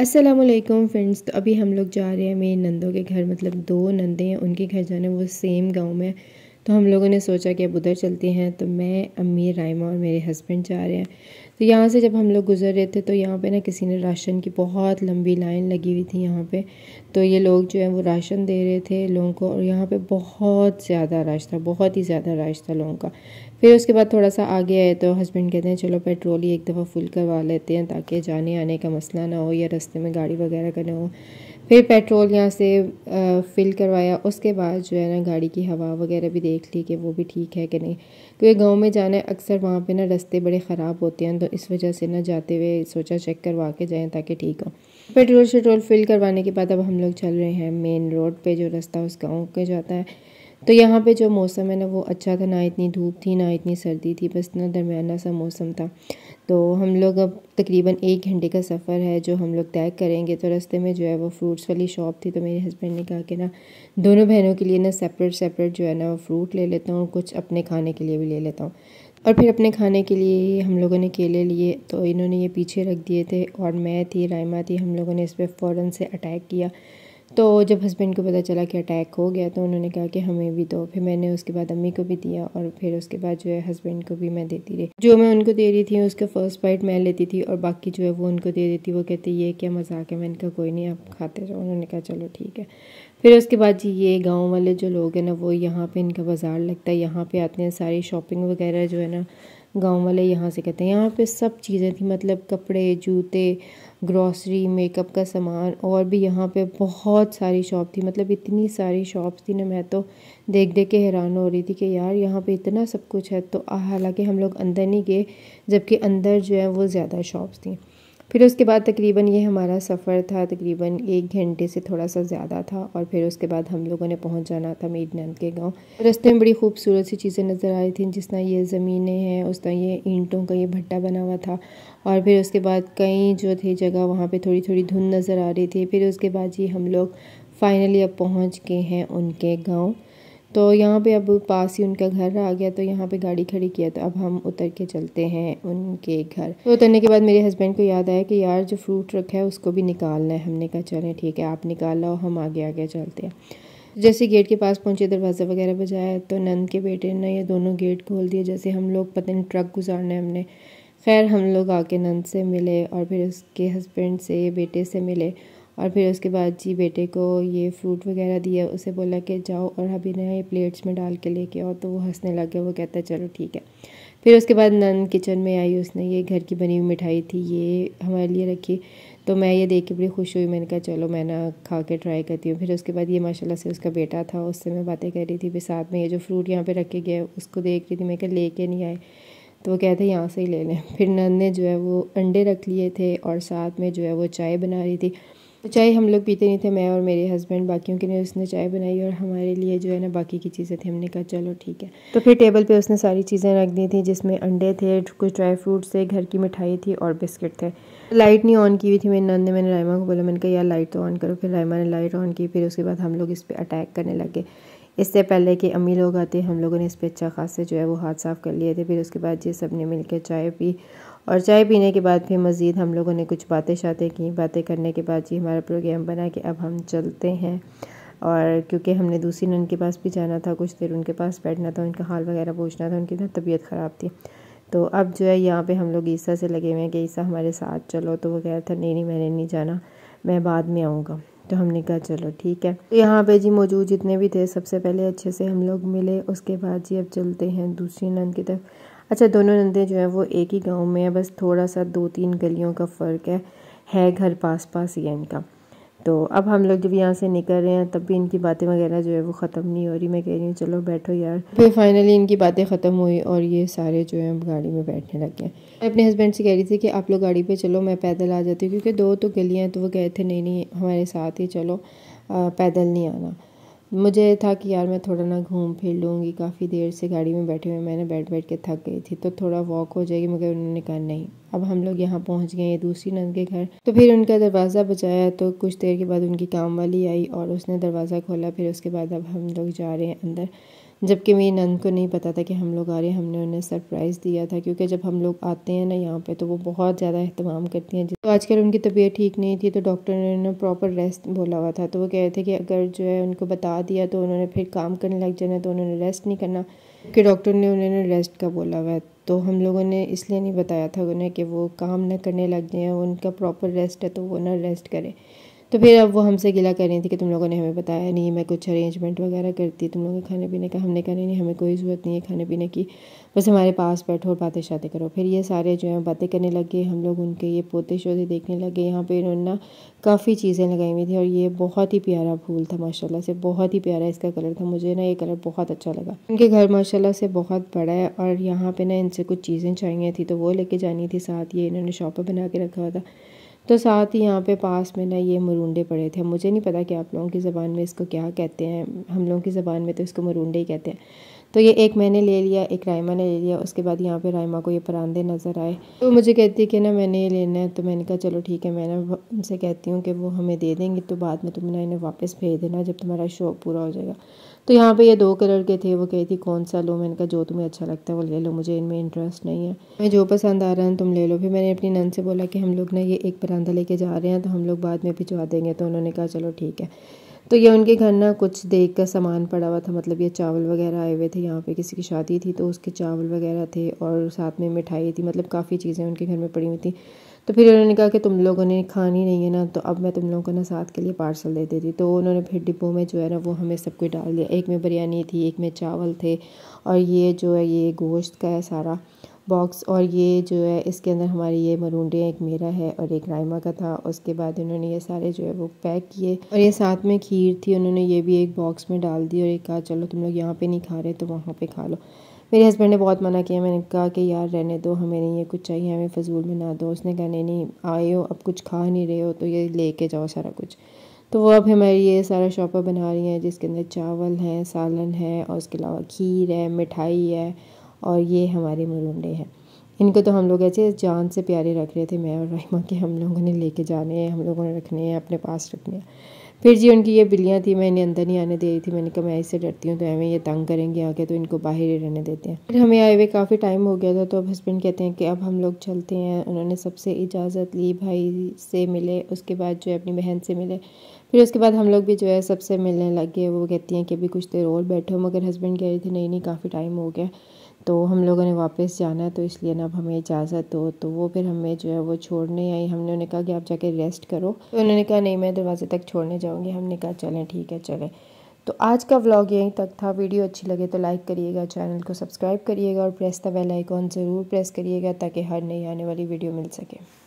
Aslam friends तो अभी हम लोग जा रहे हैं मेरे नंदों के घर मतलब दो नंदे हैं उनके घर जाना वो सेम गांव में तो हम लोगों ने सोचा कि अब उधर चलते हैं तो मैं अम्मी रायमा और मेरे हस्बैंड जा रहे हैं तो यहाँ से जब हम लोग गुजर रहे थे तो यहाँ पे ना किसी ने राशन की बहुत लंबी लाइन लगी हुई थी यहाँ पे तो ये लोग जो है वो राशन दे रहे थे लोगों को और यहाँ पे बहुत ज़्यादा रश था बहुत ही ज़्यादा रश था लोगों का फिर उसके बाद थोड़ा सा आगे आए तो हस्बैंड कहते हैं चलो पेट्रोल ही एक दफ़ा फुल करवा लेते हैं ताकि जाने आने का मसला ना हो या रस्ते में गाड़ी वगैरह का ना हो फिर पेट्रोल यहाँ से फिल करवाया उसके बाद जो है ना गाड़ी की हवा वगैरह भी देख ली कि वो भी ठीक है कि नहीं क्योंकि गांव में जाना है अक्सर वहाँ पे ना रास्ते बड़े ख़राब होते हैं तो इस वजह से ना जाते हुए सोचा चेक करवा के जाएँ ताकि ठीक हो पेट्रोल शेट्रोल फिल करवाने के बाद अब हम लोग चल रहे हैं मेन रोड पर जो रास्ता उस गाँव के जाता है तो यहाँ पे जो मौसम है ना वो अच्छा था ना इतनी धूप थी ना इतनी सर्दी थी बस इतना दरमियाना सा मौसम था तो हम लोग अब तकरीबन एक घंटे का सफ़र है जो हम लोग तय करेंगे तो रास्ते में जो है वो फ्रूट्स वाली शॉप थी तो मेरे हस्बैंड ने कहा कि ना दोनों बहनों के लिए ना सेपरेट सेपरेट जो है ना वो फ्रूट ले लेता हूँ कुछ अपने खाने के लिए भी ले लेता हूँ और फिर अपने खाने के लिए हम लोगों ने केले लिए तो इन्होंने ये पीछे रख दिए थे और मैं थी रायमा थी हम लोगों ने इस पर फ़ौर से अटैक किया तो जब हस्बैंड को पता चला कि अटैक हो गया तो उन्होंने कहा कि हमें भी दो फिर मैंने उसके बाद अम्मी को भी दिया और फिर उसके बाद जो है हस्बैंड को भी मैं देती रही जो मैं उनको दे रही थी उसका फर्स्ट बाइट मैं लेती थी और बाकी जो है वो उनको दे देती वो कहती ये क्या मजाक है मैंने कहा कोई नहीं आप खाते रहो उन्होंने कहा चलो ठीक है फिर उसके बाद जी ये गाँव वाले जो लोग हैं ना वो यहाँ पर इनका बाज़ार लगता है यहाँ पर आते हैं सारी शॉपिंग वगैरह जो है ना गाँव वाले यहाँ से कहते हैं यहाँ पे सब चीज़ें थी मतलब कपड़े जूते ग्रॉसरी मेकअप का सामान और भी यहाँ पे बहुत सारी शॉप थी मतलब इतनी सारी शॉप्स थी ना मैं तो देख देख के हैरान हो रही थी कि यार यहाँ पे इतना सब कुछ है तो हालांकि हम लोग अंदर नहीं गए जबकि अंदर जो है वो ज़्यादा शॉप्स थी फिर उसके बाद तकरीबन ये हमारा सफ़र था तकरीबन एक घंटे से थोड़ा सा ज़्यादा था और फिर उसके बाद हम लोगों ने पहुंच जाना था नंद के गांव रास्ते में बड़ी खूबसूरत सी चीज़ें नज़र आ रही थी जिस तरह ये ज़मीनें हैं उस तरह ये ईंटों का ये भट्टा बना हुआ था और फिर उसके बाद कई जो थे जगह वहाँ पर थोड़ी थोड़ी धुंध नज़र आ रही थी फिर उसके बाद जी हम लोग फ़ाइनली अब पहुँच गए हैं उनके गाँव तो यहाँ पे अब पास ही उनका घर आ गया तो यहाँ पे गाड़ी खड़ी किया तो अब हम उतर के चलते हैं उनके घर तो उतरने के बाद मेरे हस्बैंड को याद आया कि यार जो फ्रूट रखा है उसको भी निकालना है हमने कहा चलें ठीक है आप निकाल लो हम आगे आगे चलते हैं जैसे गेट के पास पहुंचे दरवाज़ा वगैरह बजाया तो नंद के बेटे ने ये दोनों गेट खोल दिए जैसे हम लोग पता नहीं ट्रक गुजारना है हमने खैर हम लोग आके नंद से मिले और फिर उसके हस्बैंड से बेटे से मिले और फिर उसके बाद जी बेटे को ये फ्रूट वगैरह दिया उसे बोला कि जाओ और अभी ना ये प्लेट्स में डाल के लेके आओ तो वो हंसने लग गया वो कहता है चलो ठीक है फिर उसके बाद नन किचन में आई उसने ये घर की बनी हुई मिठाई थी ये हमारे लिए रखी तो मैं ये देख के बड़ी खुश हुई मैंने कहा चलो मैं ना खा के ट्राई करती हूँ फिर उसके बाद ये माशाल्लाह से उसका बेटा था उससे मैं बातें कर रही थी फिर साथ में ये जो फ्रूट यहाँ पे रखे गए उसको देख रही थी मैं कहा ले के नहीं आए तो वो कहते यहाँ से ही ले लें फिर नन ने जो है वो अंडे रख लिए थे और साथ में जो है वो चाय बना रही थी तो चाय हम लोग पीते नहीं थे मैं और मेरे हस्बैंड बाकियों के लिए उसने चाय बनाई और हमारे लिए जो है ना बाकी की चीज़ें थी हमने कहा चलो ठीक है तो फिर टेबल पे उसने सारी चीज़ें रख दी थी जिसमें अंडे थे कुछ ड्राई फ्रूट्स थे घर की मिठाई थी और बिस्किट थे लाइट नहीं ऑन की हुई थी मेरी नंद ने मैंने रायमा को बोला मैंने कहा यार लाइट तो ऑन करो फिर रायमा ने लाइट ऑन की फिर उसके बाद हम लोग इस पर अटैक करने लगे इससे पहले कि अम्मी लोग आते हम लोगों ने इस पर अच्छा खासा जो है वो हाथ साफ़ कर लिए थे फिर उसके बाद ये सब ने मिलकर चाय पी और चाय पीने के बाद भी मज़ीद हम लोगों ने कुछ बातें शातें की बातें करने के बाद जी हमारा प्रोग्राम बना कि अब हम चलते हैं और क्योंकि हमने दूसरी नन के पास भी जाना था कुछ देर उनके पास बैठना था उनका हाल वगैरह पूछना था उनकी ना तबीयत ख़राब थी तो अब जो है यहाँ पे हम लोग ईसा से लगे हुए हैं कि ईसा हमारे साथ चलो तो वो कह रहा था नहीं नहीं मैंने नहीं जाना मैं बाद में आऊँगा तो हमने कहा चलो ठीक है तो यहाँ पे जी मौजूद जितने भी थे सबसे पहले अच्छे से हम लोग मिले उसके बाद जी अब चलते हैं दूसरी नंद की तरफ अच्छा दोनों नंदे जो हैं वो एक ही गांव में है बस थोड़ा सा दो तीन गलियों का फ़र्क है है घर पास पास ही है इनका तो अब हम लोग जब यहाँ से निकल रहे हैं तब भी इनकी बातें वगैरह जो है वो ख़त्म नहीं हो रही मैं कह रही हूँ चलो बैठो यार फिर फाइनली इनकी बातें ख़त्म हुई और ये सारे जो हैं गाड़ी में बैठने लग गए मैं अपने हस्बैंड से कह रही थी कि आप लोग गाड़ी पे चलो मैं पैदल आ जाती हूँ क्योंकि दो तो गलियाँ हैं तो वो गए थे नहीं नहीं हमारे साथ ही चलो आ, पैदल नहीं आना मुझे था कि यार मैं थोड़ा ना घूम फिर लूँगी काफ़ी देर से गाड़ी में बैठे हुए मैंने बैठ बैठ के थक गई थी तो थोड़ा वॉक हो जाएगी मगर उन्होंने कहा नहीं अब हम लोग यहाँ पहुँच गए दूसरी नंद के घर तो फिर उनका दरवाज़ा बचाया तो कुछ देर के बाद उनकी काम वाली आई और उसने दरवाज़ा खोला फिर उसके बाद अब हम लोग जा रहे हैं अंदर जबकि मेरी नंद को नहीं पता था कि हम लोग आ रहे हैं हमने उन्हें सरप्राइज़ दिया था क्योंकि जब हम लोग आते हैं ना यहाँ पे तो वो बहुत ज़्यादा अहतमाम करती हैं तो आजकल उनकी तबीयत ठीक नहीं थी तो डॉक्टर ने उन्हें प्रॉपर रेस्ट बोला हुआ था तो वो कह रहे थे कि अगर जो है उनको बता दिया तो उन्होंने फिर काम करने लग जाना तो उन्होंने रेस्ट नहीं करना कि डॉक्टर ने उन्होंने रेस्ट का बोला हुआ है तो हम लोगों ने इसलिए नहीं बताया था उन्हें कि वो काम ना करने लग जाए उनका प्रॉपर रेस्ट है तो वो ना रेस्ट करें तो फिर अब वो हमसे गिला कर रही थी कि तुम लोगों ने हमें बताया नहीं मैं कुछ अरेंजमेंट वगैरह करती तुम लोगों के खाने पीने का हमने कहा नहीं हमें कोई ज़रूरत नहीं है खाने पीने की बस हमारे पास बैठो और बातें शातें करो फिर ये सारे जो हैं बातें करने लग गए हम लोग उनके ये पोते शोते देखने लगे यहाँ पर इन्होंने ना काफ़ी चीज़ें लगाई हुई थी और ये बहुत ही प्यारा फूल था माशाला से बहुत ही प्यारा इसका कलर था मुझे ना ये कलर बहुत अच्छा लगा उनके घर माशाला से बहुत बड़ा है और यहाँ पर ना इनसे कुछ चीज़ें चाहिए थी तो वो लेके जानी थी साथ ये इन्होंने शॉप पर बना के रखा हुआ था तो साथ ही यहाँ पे पास में ना ये मरूंडे पड़े थे मुझे नहीं पता कि आप लोगों की ज़बान में इसको क्या कहते हैं हम लोगों की ज़बान में तो इसको मरूंडे ही कहते हैं तो ये एक मैंने ले लिया एक रायमा ने ले लिया उसके बाद यहाँ पे रायमा को ये परांदे नज़र आए तो मुझे कहती है कि ना मैंने ये लेना है तो मैंने कहा चलो ठीक है मैंने उनसे कहती हूँ कि वो हमें दे देंगे तो बाद में तुमने इन्हें वापस भेज देना जब तुम्हारा शौक पूरा हो जाएगा तो यहाँ पे ये दो कलर के थे वो कहती कौन सा लो मैंने कहा जो तुम्हें अच्छा लगता है वो ले लो मुझे इनमें इंटरेस्ट नहीं है मैं जो पसंद आ रहा है तुम ले लो फिर मैंने अपनी नन से बोला कि हम लोग ना ये एक परांदा लेके जा रहे हैं तो हम लोग बाद में भिजवा देंगे तो उन्होंने कहा चलो ठीक है तो ये उनके घर ना कुछ देख कर सामान पड़ा हुआ था मतलब ये चावल वगैरह आए हुए थे यहाँ पे किसी की शादी थी तो उसके चावल वगैरह थे और साथ में मिठाई थी मतलब काफ़ी चीज़ें उनके घर में पड़ी हुई थी तो फिर उन्होंने कहा कि तुम लोगों ने खानी नहीं है ना तो अब मैं तुम लोगों को ना साथ के लिए पार्सल दे देती तो उन्होंने फिर डिब्बों में जो है ना वो हमें सब कुछ डाल दिया एक में बिरयानी थी एक में चावल थे और ये जो है ये गोश्त का है सारा बॉक्स और ये जो है इसके अंदर हमारी ये मरूंडे एक मेरा है और एक रायमा का था उसके बाद उन्होंने ये सारे जो है वो पैक किए और ये साथ में खीर थी उन्होंने ये भी एक बॉक्स में डाल दी और एक कहा चलो तुम लोग यहाँ पे नहीं खा रहे तो वहाँ पे खा लो मेरे हस्बैंड ने बहुत मना किया मैंने कहा कि यार रहने दो हमें नहीं ये कुछ चाहिए हमें फजूल में ना दो उसने कहा नहीं नहीं आए हो अब कुछ खा नहीं रहे हो तो ये लेके जाओ सारा कुछ तो वो अब हमारी ये सारा शॉपर बना रही हैं जिसके अंदर चावल हैं सालन है और उसके अलावा खीर है मिठाई है और ये हमारे मुरुंडे हैं इनको तो हम लोग ऐसे जान से प्यारे रख रहे थे मैं और रहीमा के हम लोगों ने लेके जाने हैं हम लोगों ने रखने हैं अपने पास रखने हैं फिर जी उनकी ये बिल्लियाँ थी मैं इन्हें अंदर नहीं आने दे रही थी मैंने कहा मैं इससे डरती हूँ तो हमें ये तंग करेंगे आके तो इनको बाहर ही रहने देते हैं फिर हमें आए हुए काफ़ी टाइम हो गया था तो अब हस्बैंड कहते हैं कि अब हम लोग चलते हैं उन्होंने सबसे इजाज़त ली भाई से मिले उसके बाद जो है अपनी बहन से मिले फिर उसके बाद हम लोग भी जो है सबसे मिलने लगे वो कहती हैं कि अभी कुछ देर और बैठो मगर हस्बैंड कह रहे थे नहीं नहीं काफ़ी टाइम हो गया तो हम लोगों ने वापस जाना है तो इसलिए ना अब हमें इजाज़त हो तो वो फिर हमें जो है वो छोड़ने आई हमने उन्हें कहा कि आप जाके रेस्ट करो तो उन्होंने कहा नहीं मैं दरवाज़े तक छोड़ने जाऊँगी हमने कहा चलें ठीक है चलें तो आज का व्लॉग यहीं तक था वीडियो अच्छी लगे तो लाइक करिएगा चैनल को सब्सक्राइब करिएगा और प्रेस द बेल आइकॉन ज़रूर प्रेस करिएगा ताकि हर नई आने वाली वीडियो मिल सके